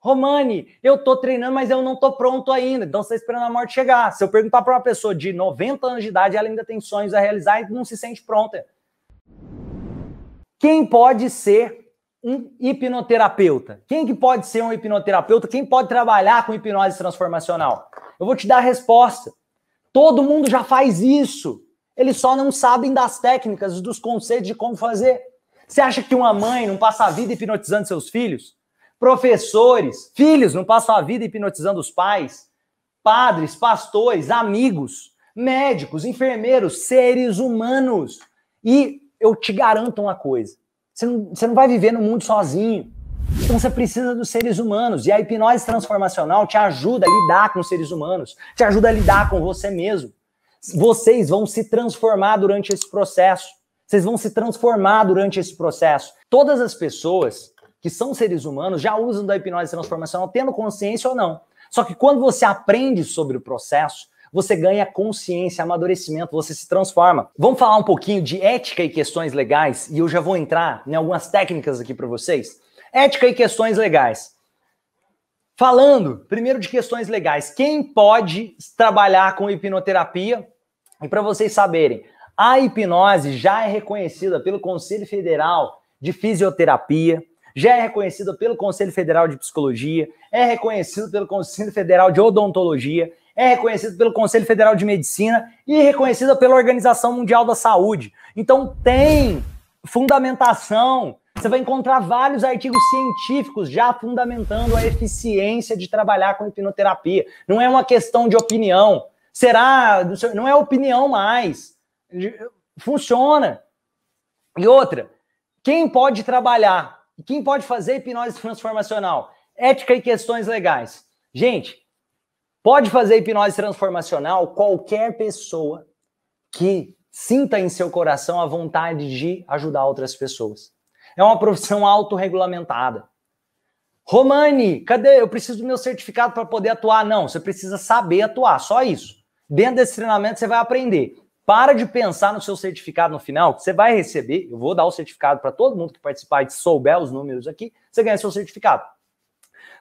Romani, eu tô treinando, mas eu não tô pronto ainda. Então você tá esperando a morte chegar. Se eu perguntar para uma pessoa de 90 anos de idade, ela ainda tem sonhos a realizar e não se sente pronta. Quem pode ser um hipnoterapeuta? Quem que pode ser um hipnoterapeuta? Quem pode trabalhar com hipnose transformacional? Eu vou te dar a resposta. Todo mundo já faz isso. Eles só não sabem das técnicas, dos conceitos de como fazer. Você acha que uma mãe não passa a vida hipnotizando seus filhos? professores, filhos não passam a vida hipnotizando os pais, padres, pastores, amigos, médicos, enfermeiros, seres humanos. E eu te garanto uma coisa: você não, você não vai viver no mundo sozinho. Então você precisa dos seres humanos. E a hipnose transformacional te ajuda a lidar com os seres humanos, te ajuda a lidar com você mesmo. Vocês vão se transformar durante esse processo. Vocês vão se transformar durante esse processo. Todas as pessoas que são seres humanos, já usam da hipnose transformacional, tendo consciência ou não. Só que quando você aprende sobre o processo, você ganha consciência, amadurecimento, você se transforma. Vamos falar um pouquinho de ética e questões legais, e eu já vou entrar em algumas técnicas aqui para vocês. Ética e questões legais. Falando primeiro de questões legais, quem pode trabalhar com hipnoterapia? E para vocês saberem, a hipnose já é reconhecida pelo Conselho Federal de Fisioterapia, já é reconhecida pelo Conselho Federal de Psicologia, é reconhecido pelo Conselho Federal de Odontologia, é reconhecido pelo Conselho Federal de Medicina e reconhecida pela Organização Mundial da Saúde. Então tem fundamentação. Você vai encontrar vários artigos científicos já fundamentando a eficiência de trabalhar com hipnoterapia. Não é uma questão de opinião. Será? Não é opinião mais. Funciona. E outra, quem pode trabalhar e quem pode fazer hipnose transformacional? Ética e questões legais. Gente, pode fazer hipnose transformacional qualquer pessoa que sinta em seu coração a vontade de ajudar outras pessoas. É uma profissão autorregulamentada. Romani, cadê? Eu preciso do meu certificado para poder atuar. Não, você precisa saber atuar, só isso. Dentro desse treinamento você vai aprender para de pensar no seu certificado no final, que você vai receber. Eu vou dar o certificado para todo mundo que participar e souber os números aqui, você ganha seu certificado.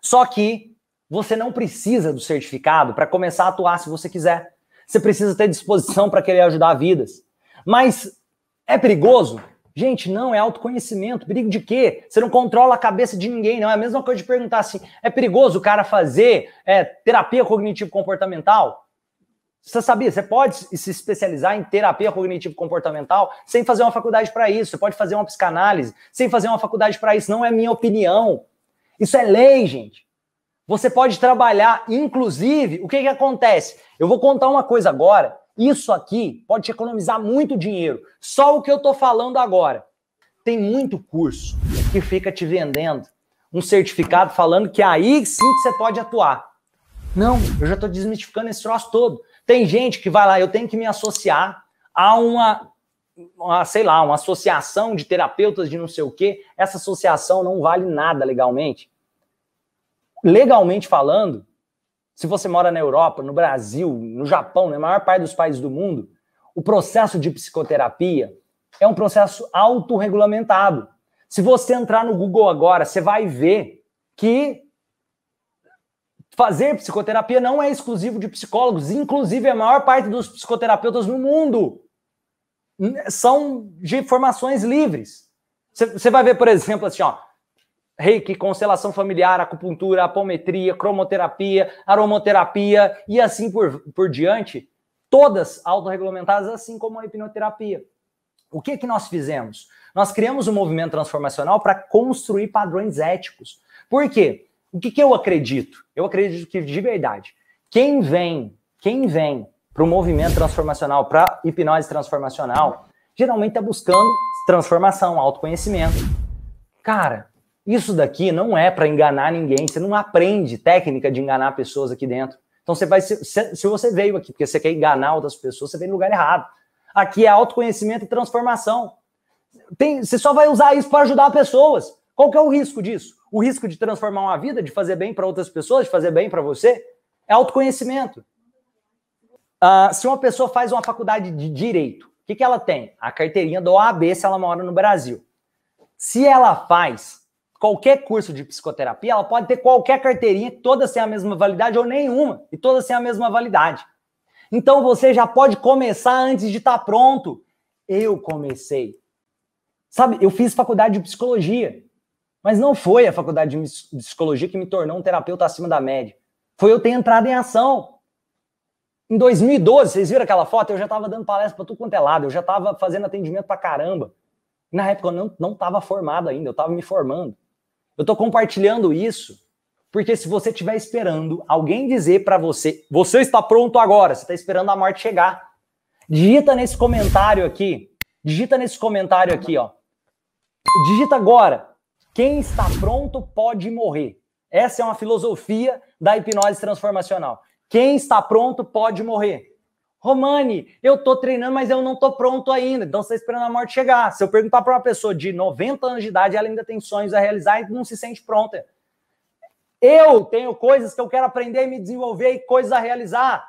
Só que você não precisa do certificado para começar a atuar se você quiser. Você precisa ter disposição para querer ajudar vidas. Mas é perigoso? Gente, não, é autoconhecimento. Perigo de quê? Você não controla a cabeça de ninguém, não. É a mesma coisa de perguntar assim: é perigoso o cara fazer é, terapia cognitivo-comportamental? Você sabia? Você pode se especializar em terapia cognitivo-comportamental sem fazer uma faculdade para isso. Você pode fazer uma psicanálise sem fazer uma faculdade para isso. Não é minha opinião. Isso é lei, gente. Você pode trabalhar, inclusive, o que, que acontece? Eu vou contar uma coisa agora. Isso aqui pode te economizar muito dinheiro. Só o que eu estou falando agora. Tem muito curso que fica te vendendo um certificado falando que aí sim que você pode atuar. Não, eu já estou desmistificando esse troço todo. Tem gente que vai lá, eu tenho que me associar a uma, uma, sei lá, uma associação de terapeutas de não sei o quê. Essa associação não vale nada legalmente. Legalmente falando, se você mora na Europa, no Brasil, no Japão, na maior parte dos países do mundo, o processo de psicoterapia é um processo autorregulamentado. Se você entrar no Google agora, você vai ver que Fazer psicoterapia não é exclusivo de psicólogos, inclusive a maior parte dos psicoterapeutas no mundo são de formações livres. Você vai ver, por exemplo, assim, ó, reiki, constelação familiar, acupuntura, apometria, cromoterapia, aromoterapia e assim por, por diante, todas autorregulamentadas, assim como a hipnoterapia. O que, que nós fizemos? Nós criamos um movimento transformacional para construir padrões éticos. Por quê? O que, que eu acredito? Eu acredito que, de verdade, quem vem, quem vem para o movimento transformacional, para hipnose transformacional, geralmente está buscando transformação, autoconhecimento. Cara, isso daqui não é para enganar ninguém. Você não aprende técnica de enganar pessoas aqui dentro. Então você vai se, se você veio aqui porque você quer enganar outras pessoas, você veio no lugar errado. Aqui é autoconhecimento e transformação. Tem, você só vai usar isso para ajudar pessoas. Qual que é o risco disso? O risco de transformar uma vida, de fazer bem para outras pessoas, de fazer bem para você, é autoconhecimento. Uh, se uma pessoa faz uma faculdade de direito, o que, que ela tem? A carteirinha da OAB se ela mora no Brasil. Se ela faz qualquer curso de psicoterapia, ela pode ter qualquer carteirinha, todas têm a mesma validade ou nenhuma, e todas têm a mesma validade. Então você já pode começar antes de estar tá pronto. Eu comecei. Sabe, eu fiz faculdade de psicologia. Mas não foi a faculdade de psicologia que me tornou um terapeuta acima da média. Foi eu ter entrado em ação. Em 2012, vocês viram aquela foto? Eu já estava dando palestra para tudo quanto é lado, eu já estava fazendo atendimento para caramba. Na época eu não estava não formado ainda, eu estava me formando. Eu estou compartilhando isso porque se você estiver esperando alguém dizer para você, você está pronto agora, você está esperando a morte chegar. Digita nesse comentário aqui, digita nesse comentário aqui, ó. Digita agora, quem está pronto pode morrer. Essa é uma filosofia da hipnose transformacional. Quem está pronto pode morrer. Romani, eu tô treinando, mas eu não tô pronto ainda. Então você está esperando a morte chegar. Se eu perguntar para uma pessoa de 90 anos de idade, ela ainda tem sonhos a realizar e não se sente pronta. Eu tenho coisas que eu quero aprender e me desenvolver e coisas a realizar.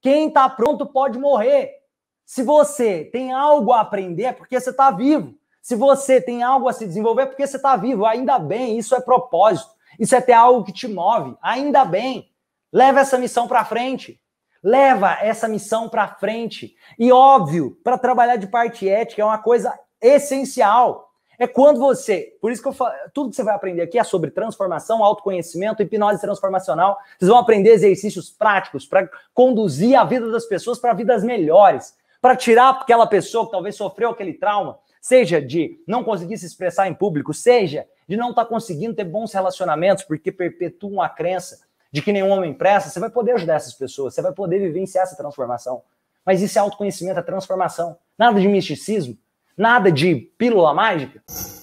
Quem está pronto pode morrer. Se você tem algo a aprender, é porque você está vivo. Se você tem algo a se desenvolver, é porque você está vivo, ainda bem, isso é propósito, isso é ter algo que te move, ainda bem. Leva essa missão para frente. Leva essa missão para frente. E óbvio, para trabalhar de parte ética é uma coisa essencial. É quando você, por isso que eu falo, tudo que você vai aprender aqui é sobre transformação, autoconhecimento, hipnose transformacional. Vocês vão aprender exercícios práticos para conduzir a vida das pessoas para vidas melhores, para tirar aquela pessoa que talvez sofreu aquele trauma, seja de não conseguir se expressar em público, seja de não estar tá conseguindo ter bons relacionamentos porque perpetuam a crença de que nenhum homem presta, você vai poder ajudar essas pessoas, você vai poder vivenciar essa transformação. Mas isso é autoconhecimento, é transformação. Nada de misticismo, nada de pílula mágica.